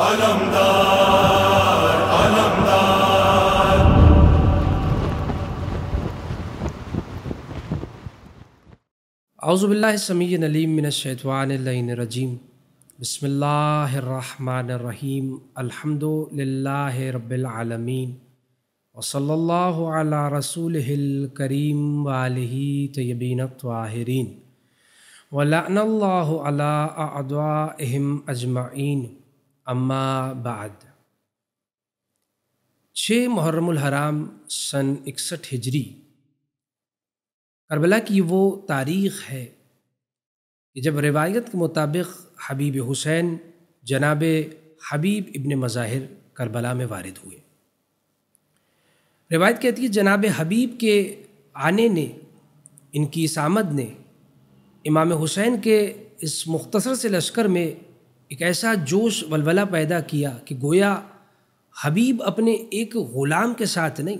अलमदार अलमदार अज़बिल्लासमीनलीमिनशैतवानरजीम बसमीम अल्हम्दुलिल्लाह रब्बिलआलमीन वसल्लल्लाहु अला रसूलिल करीम वालही तयबीन ताहरीन वलानल्लाहु अला अदवाहम अजमाइन अम्मा बाद छः मुहर्रमुल हराम सन इकसठ हिजरी करबला की वो तारीख़ है कि जब रिवायत के मुताबिक हबीब हुसैन जनाब हबीब इब्न मज़ाहिर करबला में वारद हुए रिवायत कहती है जनाब हबीब के आने ने इनकी इस आमद ने इमाम हुसैन के इस मुख्तसर से लश्कर में एक ऐसा जोश वलवला पैदा किया कि गोया हबीब अपने एक ग़ुलाम के साथ नहीं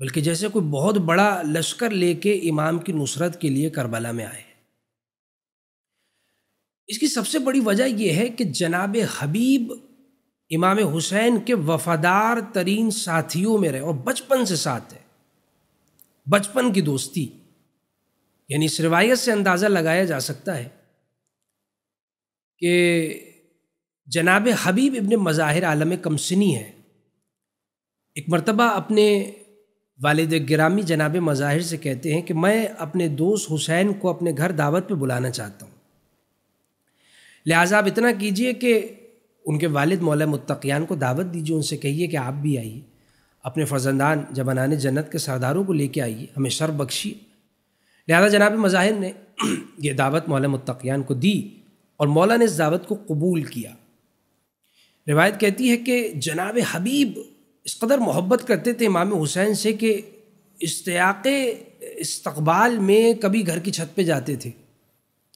बल्कि जैसे कोई बहुत बड़ा लश्कर लेके इमाम की नुसरत के लिए करबला में आए इसकी सबसे बड़ी वजह यह है कि जनाब हबीब इमाम हुसैन के वफादार तरीन साथियों में रहे और बचपन से साथ है बचपन की दोस्ती यानी इस रिवायत से अंदाज़ा लगाया जा सकता है कि जनाब हबीब इबन मज़ाहिर आलम कमसनी है एक मरतबा अपने वालद ग्रामी जनाब मज़ाहिर से कहते हैं कि मैं अपने दोस्त हुसैन को अपने घर दावत पे बुलाना चाहता हूँ लिहाजा आप इतना कीजिए कि उनके वालिद मौला मुतकियान को दावत दीजिए उनसे कहिए कि आप भी आइए अपने फर्जंदान जबानान जन्नत के सरदारों को लेके आइए हमें शर्ब बख्शी लिहाजा जनाब मज़ाहिर ने यह दावत मौला मुतकियान को दी और मौला ने इस दावत को कबूल किया रिवायत कहती है कि जनाब हबीब इस कदर मोहब्बत करते थे इमाम हुसैन से कि इस्त्याक इस्तबाल में कभी घर की छत पे जाते थे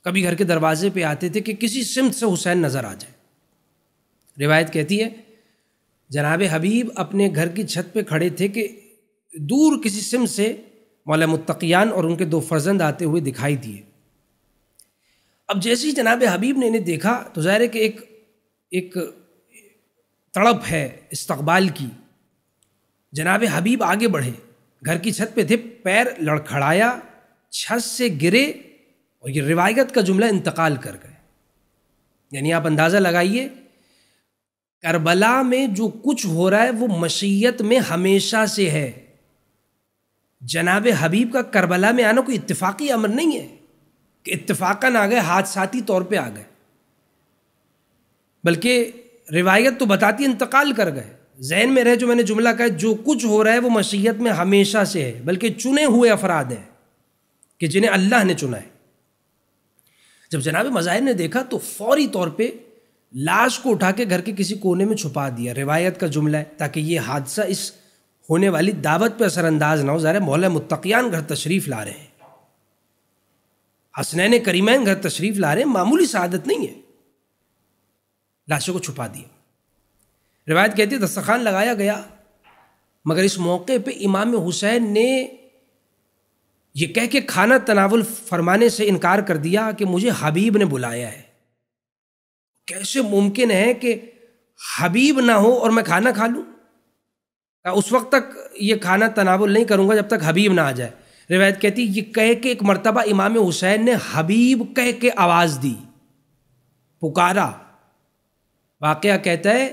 कभी घर के दरवाजे पे आते थे कि किसी सिमत से हुसैन नज़र आ जाए रिवायत कहती है जनाब हबीब अपने घर की छत पे खड़े थे कि दूर किसी सिम से मौला मुतकियान और उनके दो फर्जंद आते हुए दिखाई दिए अब जैसे ही जनाब हबीब ने इन्हें देखा तो ज़ाहिर है कि एक एक तड़प है इस्तबाल की जनाब हबीब आगे बढ़े घर की छत पे थे पैर लड़खड़ाया छत से गिरे और ये रिवायत का जुमला इंतकाल कर गए यानी आप अंदाज़ा लगाइए करबला में जो कुछ हो रहा है वो मशीयत में हमेशा से है जनाब हबीब का करबला में आना कोई इतफ़ाक़ी अमर नहीं है इतफाकन आ गए हादसाती तौर पे आ गए बल्कि रिवायत तो बताती इंतकाल कर गए जहन में रहे जो मैंने जुमला कहा जो कुछ हो रहा है वो मसीहत में हमेशा से है बल्कि चुने हुए अफराद हैं कि जिन्हें अल्लाह ने चुना है जब जनाब मज़ाहिर ने देखा तो फौरी तौर पे लाश को उठा के घर के किसी कोने में छुपा दिया रिवायत का जुमला है ताकि ये हादसा इस होने वाली दावत पर असरअंदाज ना हो जा रहा है मौला मुतकियान घर तशरीफ़ ला रहे हैं हसनैन करीमैन घर तशरीफ़ ला रहे मामूली शहादत नहीं है लाशों को छुपा दिया रिवायत कहती है दस्तखान लगाया गया मगर इस मौके पे इमाम हुसैन ने यह कह के खाना तनावल फरमाने से इनकार कर दिया कि मुझे हबीब ने बुलाया है कैसे मुमकिन है कि हबीब ना हो और मैं खाना खा लूँ उस वक्त तक ये खाना तनावल नहीं करूँगा जब तक हबीब ना आ जाए रिवायत कहती ये कह के एक मरतबा इमाम हुसैन ने हबीब कह के आवाज़ दी पुकारा वाक़ कहता है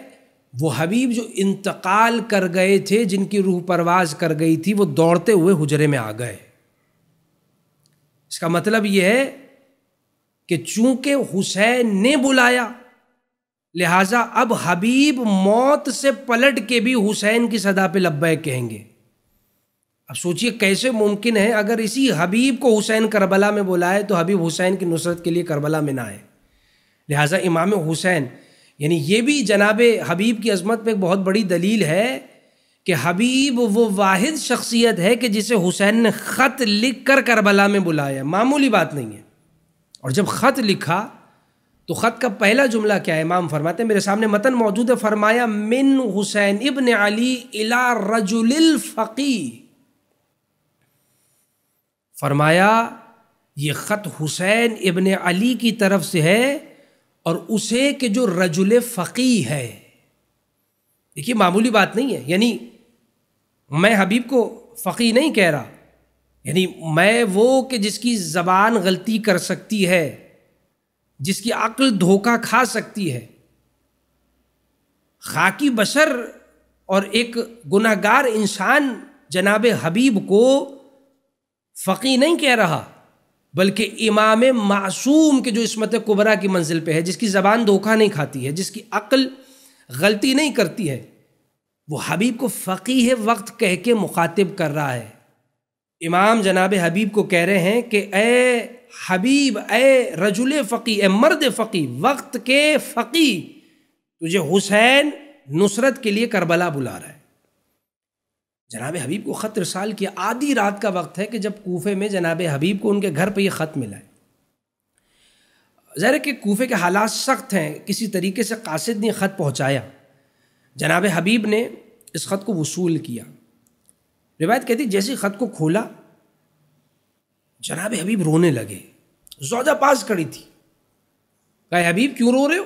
वो हबीब जो इंतकाल कर गए थे जिनकी रूह परवाज कर गई थी वो दौड़ते हुए हुजरे में आ गए इसका मतलब ये है कि चूंकि हुसैन ने बुलाया लिहाजा अब हबीब मौत से पलट के भी हुसैन की सदा पे लब्बैक कहेंगे अब सोचिए कैसे मुमकिन है अगर इसी हबीब को हुसैन करबला में बुलाए तो हबीब हुसैन की नुसरत के लिए करबला में ना आए लिहाजा इमाम हुसैन यानी ये भी जनाब हबीब की अजमत पर एक बहुत बड़ी दलील है कि हबीब वो वाहिद शख्सियत है कि जिसे हुसैन ने ख़त लिख कर करबला में बुलाया मामूली बात नहीं है और जब ख़त लिखा तो ख़त का पहला जुमला क्या है इमाम फरमाते हैं मेरे सामने मतन मौजूद है फरमाया मिन हुसैन इबन अली इला रजुल फ़कीह फरमाया ये ख़त हुसैन इबन अली की तरफ से है और उसे के जो रजुल फ़की है देखिए मामूली बात नहीं है यानी मैं हबीब को फ़की नहीं कह रहा यानी मैं वो कि जिसकी ज़बान गलती कर सकती है जिसकी अक्ल धोखा खा सकती है खाकी बशर और एक गुनागार इंसान जनाब हबीब को फ़की नहीं कह रहा बल्कि इमाम मासूम के जो इसमत कुबरा की मंजिल पे है जिसकी ज़बान धोखा नहीं खाती है जिसकी अक्ल गलती नहीं करती है वो हबीब को है वक्त कह के मुखातिब कर रहा है इमाम जनाब हबीब को कह रहे हैं कि ए हबीब ए रजुल फ़की ए मर्द फ़की वक्त के फ़की तुझे हुसैन नुसरत के लिए करबला बुला रहा है जनाब हबीब को ख़त रसाल किया आधी रात का वक्त है कि जब कोफे में जनाब हबीब को उनके घर पर यह ख़त मिला है ज़ाहिर कि कोफे के हालात सख्त हैं किसी तरीके से कासिद ने ख़त पहुँचाया जनाब हबीब ने इस ख़त को वसूल किया रिवायत कहती जैसे ख़त को खोला जनाब हबीब रोने लगे जोजा पास खड़ी थी कहे हबीब क्यों रो रहे हो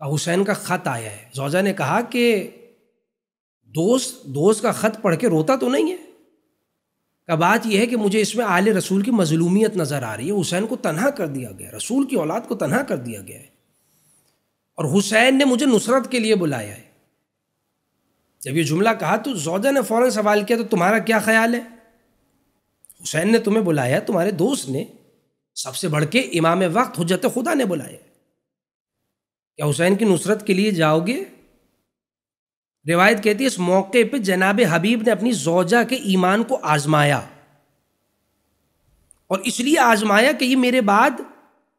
कहा हुसैन का ख़त आया है जोजा ने कहा कि दोस्त दोस्त का ख़त पढ़ के रोता तो नहीं है का बात यह है कि मुझे इसमें आल रसूल की मजलूमियत नज़र आ रही है हुसैन को तनहा कर दिया गया रसूल की औलाद को तनहा कर दिया गया है और हुसैन ने मुझे नुसरत के लिए बुलाया है जब यह जुमला कहा तो जौदा ने फ़ौरन सवाल किया तो तुम्हारा क्या ख्याल है हुसैन ने तुम्हें बुलाया तुम्हारे दोस्त ने सबसे बढ़ के इमाम वक्त हजरत खुदा ने बुलाया क्या हुसैन की नुसरत के लिए जाओगे रिवायत कहती है इस मौके पे जनाब हबीब ने अपनी जोजा के ईमान को आजमाया और इसलिए आजमाया कि ये मेरे बाद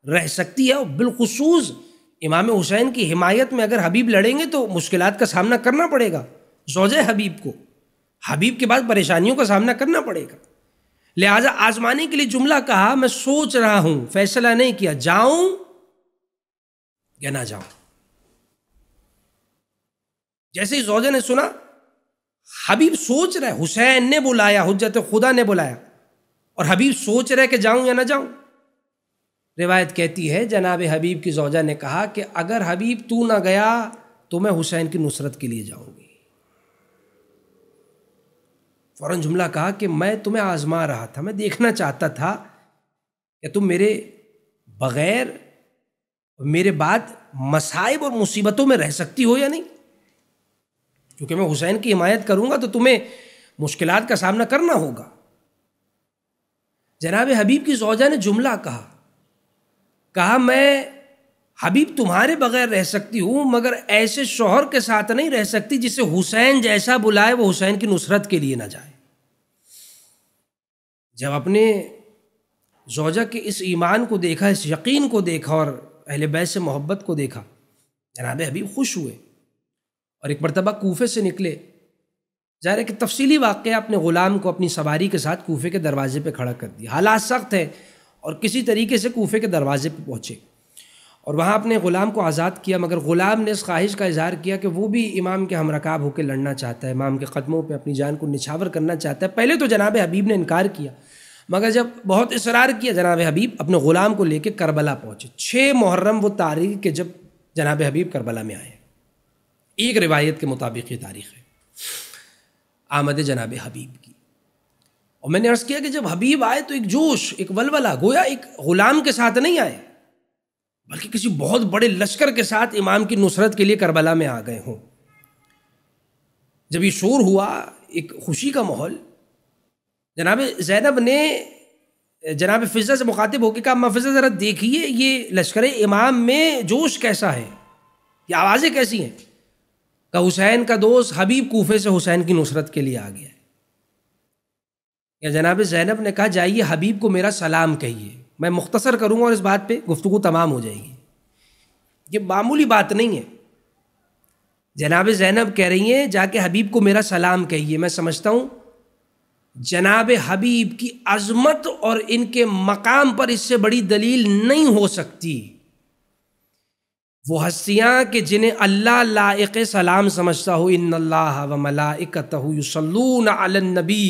रह सकती है और बिलखसूस इमाम हुसैन की हिमायत में अगर हबीब लड़ेंगे तो मुश्किल का सामना करना पड़ेगा जोज हबीब को हबीब के बाद परेशानियों का सामना करना पड़ेगा लिहाजा आजमाने के लिए जुमला कहा मैं सोच रहा हूं फैसला नहीं किया जाऊं या ना जाऊं जैसे ही जोजा ने सुना हबीब सोच रहे हुसैन ने बुलाया हजरत खुदा ने बुलाया और हबीब सोच रहे कि जाऊं या ना जाऊं रिवायत कहती है जनाब हबीब की जौजा ने कहा कि अगर हबीब तू ना गया तो मैं हुसैन की नुसरत के लिए जाऊंगी फौरन जुमला कहा कि मैं तुम्हें आज़मा रहा था मैं देखना चाहता था कि तुम मेरे बग़ैर मेरे बाद मसाइब और मुसीबतों में रह सकती हो या नहीं क्योंकि मैं हुसैन की हिमायत करूंगा तो तुम्हें मुश्किल का सामना करना होगा जनाब हबीब की सौजा ने जुमला कहा कहा मैं हबीब तुम्हारे बगैर रह सकती हूँ मगर ऐसे शोहर के साथ नहीं रह सकती जिसे हुसैन जैसा बुलाए वो हुसैन की नुसरत के लिए ना जाए जब अपने जोजा के इस ईमान को देखा इस यकीन को देखा और अहल बैस से मोहब्बत को देखा जनाब हबीब खुश हुए और एक मरतबा कोफे से निकले ज़ाहिर है कि तफसली वाक़ अपने ग़ुलाम को अपनी सवारी के साथ कोफे के दरवाज़े पर खड़ा कर दिया हालात सख्त हैं और किसी तरीके से कोफे के दरवाज़े पर पहुँचे और वहाँ अपने ग़ुलाम को आज़ाद किया मगर ग़ुलाम ने इस ख्वाहिश का इजहार किया कि वो भी इमाम के हमरकाब होकर लड़ना चाहता है इमाम के कदमों पर अपनी जान को निछावर करना चाहता है पहले तो जनाब हबीब ने इनकार किया मगर जब बहुत इसरार किया जनाब हबीब अपने ग़ुलाम को लेकर करबला पहुँचे छः मुहर्रम वो तारीख के जब जनाब हबीब करबला में आए एक रिवायत के मुताबिक ये तारीख़ है आमद जनाब हबीब की और मैंने अर्ज़ किया कि जब हबीब आए तो एक जोश एक वलवला गोया एक ग़ुलाम के साथ नहीं आए बल्कि किसी बहुत बड़े लश्कर के साथ इमाम की नुसरत के लिए करबला में आ गए हों जब ये शोर हुआ एक खुशी का माहौल जनाब जैनब ने जनाब फिजा से मुखातिब होकर कहा फिजा ज़रा देखिए ये लश्कर इमाम में जोश कैसा है ये आवाज़ें कैसी हैं का हुसैन का दोस्त हबीब कोफे से हुसैन की नुसरत के लिए आ गया है या जनाब जैनब ने कहा जाइए हबीब को मेरा सलाम कहिए मैं मुख्तसर करूँगा और इस बात पर गुफ्तु तमाम हो जाएगी ये मामूली बात नहीं है जनाब जैनब कह रही हैं जाके हबीब को मेरा सलाम कहिए मैं समझता हूँ जनाब हबीब की अजमत और इनके मकाम पर इससे बड़ी दलील नहीं हो सकती वो हस्तियाँ के जिन्हें अल्लाह लाइक सलाम समझता हो इन अल्लाह व मलाकतूसलून अलनबी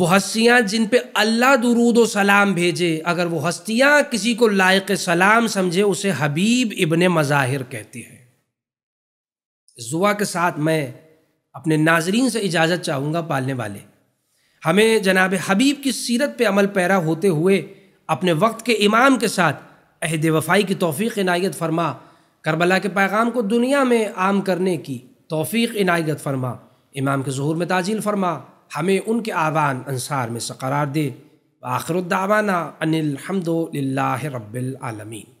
वो हस्तियाँ जिन पे अल्लाह दरूद सलाम भेजे अगर वो हस्तियाँ किसी को लायक सलाम समझे उसे हबीब इबन मज़ाहिर कहते हैं जुआ के साथ मैं अपने नाजरीन से इजाज़त चाहूँगा पालने वाले हमें जनाब हबीब की सीरत पे अमल पैरा होते हुए अपने वक्त के इमाम के साथ अहद वफाई की तोफ़ी इनायत फरमा करबला के पैगाम को दुनिया में आम करने की तोफ़ी इनायत फरमा इमाम के जहूर में ताजील फरमा हमें उनके आवान अनसार में से करार दे हमदो ला रबालमीन